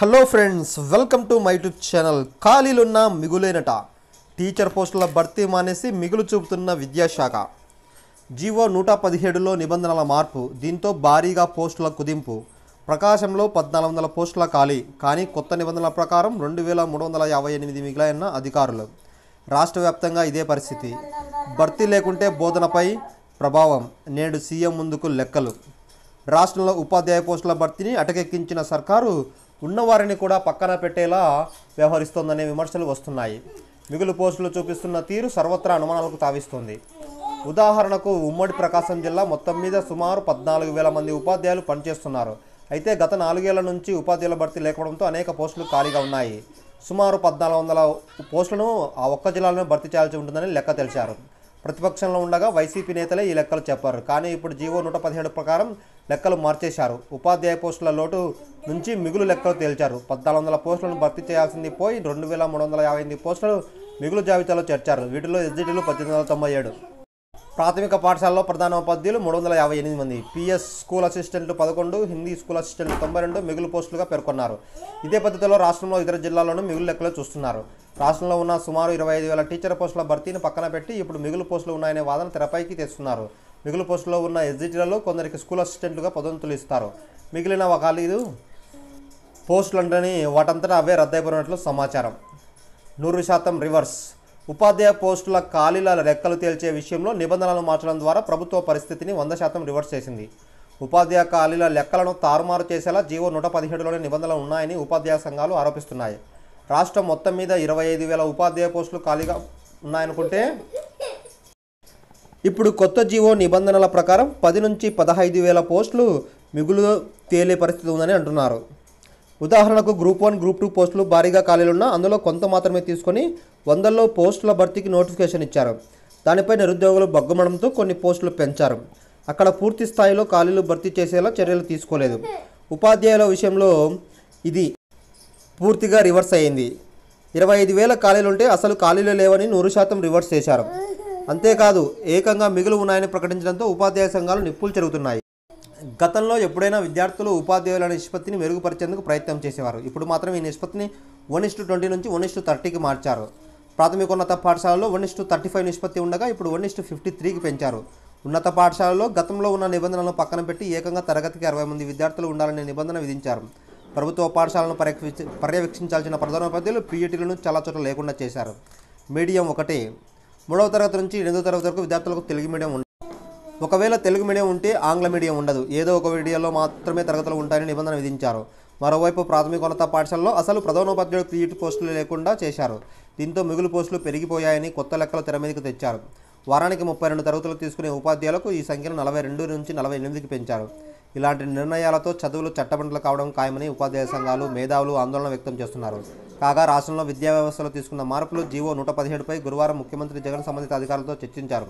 hello friends welcome to my YouTube channel ఖాళీలున్న మిగులేనట teacher పోస్టుల భర్తీ మానేసి మిగులు చూపుతున్న విద్యాశాఖ జీవో నూట పదిహేడులో నిబంధనల మార్పు దీంతో భారీగా పోస్టుల కుదింపు ప్రకాశంలో పద్నాలుగు వందల పోస్టుల ఖాళీ కానీ కొత్త నిబంధనల ప్రకారం రెండు వేల మూడు వందల యాభై ఎనిమిది మిగిలైన అధికారులు రాష్ట్ర వ్యాప్తంగా ఇదే పరిస్థితి భర్తీ లేకుంటే బోధనపై ప్రభావం నేడు సీఎం ముందుకు లెక్కలు రాష్ట్రంలో ఉపాధ్యాయ పోస్టుల భర్తీని అటకెక్కించిన సర్కారు ఉన్నవారిని కూడా పక్కన పెట్టేలా వ్యవహరిస్తోందనే విమర్శలు వస్తున్నాయి మిగులు పోస్టులు చూపిస్తున్న తీరు సర్వత్రా అనుమానాలకు తావిస్తోంది ఉదాహరణకు ఉమ్మడి ప్రకాశం జిల్లా మొత్తం మీద సుమారు పద్నాలుగు వేల మంది ఉపాధ్యాయులు పనిచేస్తున్నారు అయితే గత నాలుగేళ్ల నుంచి ఉపాధ్యాయుల భర్తీ లేకపోవడంతో అనేక పోస్టులు ఖాళీగా ఉన్నాయి సుమారు పద్నాలుగు వందల పోస్టులను ఆ ఒక్క జిల్లాలోనే భర్తీ చేయాల్సి ఉంటుందని లెక్క తెలిశారు ప్రతిపక్షంలో ఉండగా వైసీపీ నేతలే ఈ లెక్కలు చెప్పారు కానీ ఇప్పుడు జీవో నూట పదిహేడు ప్రకారం లెక్కలు మార్చేశారు ఉపాధ్యాయ పోస్టుల లోటు నుంచి మిగులు లెక్కలు తేల్చారు పద్నాలుగు వందల పోస్టులను భర్తీ చేయాల్సింది పోయి రెండు వేల మూడు వందల యాభై ఎనిమిది పోస్టులు మిగులు జాబితాలో చేర్చారు వీటిలో ఎస్జిటీలు పద్దెనిమిది వందల తొంభై ఏడు ప్రాథమిక పాఠశాలలో ప్రధాన ఉపాధ్యాయులు మూడు వందల యాభై ఎనిమిది మంది పిఎస్ స్కూల్ అసిస్టెంట్లు పదకొండు హిందీ స్కూల్ అసిస్టెంట్లు తొంభై రెండు మిగులు పోస్టులుగా పేర్కొన్నారు ఇదే పద్ధతిలో రాష్ట్రంలో ఇతర జిల్లాల్లోనూ మిగులు లెక్కలు చూస్తున్నారు రాష్ట్రంలో ఉన్న సుమారు ఇరవై ఐదు వేల టీచర్ పోస్టుల భర్తీని పక్కన పెట్టి ఇప్పుడు మిగులు పోస్టులు ఉన్నాయనే వాదన తెరపైకి తెస్తున్నారు మిగులు పోస్టులో ఉన్న ఎస్జిటీలలో కొందరికి స్కూల్ అసిస్టెంట్లుగా పదోన్నతులు ఇస్తారు మిగిలిన ఒక పోస్టులు అంటని వాటంతటా అవే రద్దయిపోయినట్లు సమాచారం నూరు శాతం రివర్స్ ఉపాధ్యాయ పోస్టుల ఖాళీల రెక్కలు తేల్చే విషయంలో నిబంధనలు మార్చడం ద్వారా ప్రభుత్వ పరిస్థితిని వంద శాతం రివర్స్ చేసింది ఉపాధ్యాయ ఖాళీల లెక్కలను తారుమారు చేసేలా జీవో నూట పదిహేడులోనే నిబంధనలు ఉన్నాయని ఉపాధ్యాయ సంఘాలు ఆరోపిస్తున్నాయి రాష్ట్రం మొత్తం మీద ఇరవై ఐదు వేల ఉపాధ్యాయ పోస్టులు ఖాళీగా ఉన్నాయనుకుంటే ఇప్పుడు కొత్త జీవో నిబంధనల ప్రకారం పది నుంచి పదహైదు వేల పోస్టులు మిగులు తేలే పరిస్థితి ఉందని అంటున్నారు ఉదాహరణకు గ్రూప్ వన్ గ్రూప్ టూ పోస్టులు భారీగా ఖాళీలున్నా అందులో కొంత మాత్రమే తీసుకొని వందల్లో పోస్టుల భర్తీకి నోటిఫికేషన్ ఇచ్చారు దానిపై నిరుద్యోగులు బగ్గుమడంతో కొన్ని పోస్టులు పెంచారు అక్కడ పూర్తి స్థాయిలో ఖాళీలు భర్తీ చేసేలా చర్యలు తీసుకోలేదు ఉపాధ్యాయుల విషయంలో ఇది పూర్తిగా రివర్స్ అయింది ఇరవై ఐదు వేల ఖాళీలుంటే అసలు ఖాళీలు లేవని నూరు శాతం రివర్స్ చేశారు అంతేకాదు ఏకంగా మిగులు ఉన్నాయని ప్రకటించడంతో ఉపాధ్యాయ సంఘాలు నిప్పులు జరుగుతున్నాయి గతంలో ఎప్పుడైనా విద్యార్థులు ఉపాధ్యాయుల నిష్పత్తిని మెరుగుపరిచేందుకు ప్రయత్నం చేసేవారు ఇప్పుడు మాత్రం ఈ నిష్పత్తిని వన్ ఇస్టు ట్వంటీ నుంచి వన్ ఇస్టు థర్టీకి మార్చారు ప్రాథమికోన్నత పాఠశాలలో వన్ ఇస్టు థర్టీ ఫైవ్ నిష్పత్తి ఉండగా ఇప్పుడు వన్ ఇస్టు ఫిఫ్టీ త్రీకి పెంచారు ఉన్నత పాఠశాలలో గతంలో ఉన్న నిబంధనలను పక్కన పెట్టి ఏకంగా తరగతికి అరవై మంది విద్యార్థులు ఉండాలనే నిబంధన విధించారు ప్రభుత్వ పాఠశాలను పర్యవేక్షించాల్సిన ప్రధానోపాధ్యాయులు పీఈటీలను చాలా చోట్ల లేకుండా చేశారు మీడియం ఒకటి మూడవ తరగతి నుంచి ఎనిమిదో తరగతి వరకు విద్యార్థులకు తెలుగు మీడియం ఉండదు ఒకవేళ తెలుగు మీడియం ఉంటే ఆంగ్ల మీడియం ఉండదు ఏదో ఒక వీడియోలో మాత్రమే తరగతులు ఉంటాయని నిబంధన విధించారు మరోవైపు ప్రాథమికోన్నత పాఠశాలలో అసలు ప్రధానోపాధ్యాయులు క్రియేట్ పోస్టులు లేకుండా చేశారు దీంతో మిగులు పోస్టులు పెరిగిపోయాయని కొత్త లెక్కలు తెర మీదకి తెచ్చారు వారానికి ముప్పై రెండు తరగతులు తీసుకునే ఉపాధ్యాయులకు ఈ సంఖ్యను నలభై రెండు నుంచి నలభై ఎనిమిదికి పెంచారు ఇలాంటి నిర్ణయాలతో చదువులు చట్టబండలు కావడం ఖాయమని ఉపాధ్యాయ సంఘాలు మేధావులు ఆందోళన వ్యక్తం చేస్తున్నారు కాగా రాష్ట్రంలో విద్యా వ్యవస్థలో తీసుకున్న మార్పులు జీవో నూట పదిహేడుపై గురువారం ముఖ్యమంత్రి జగన్ సంబంధిత అధికారులతో చర్చించారు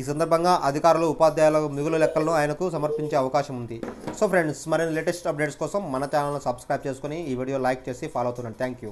ఈ సందర్భంగా అధికారులు ఉపాధ్యాయుల మిగులు లెక్కలను ఆయనకు సమర్పించే అవకాశం ఉంది సో ఫ్రెండ్స్ మరిన్ని లేటెస్ట్ అప్డేట్స్ కోసం మన ఛానల్ను సబ్స్క్రైబ్ చేసుకుని ఈ వీడియో లైక్ చేసి ఫాలో అవుతున్నాను థ్యాంక్ యూ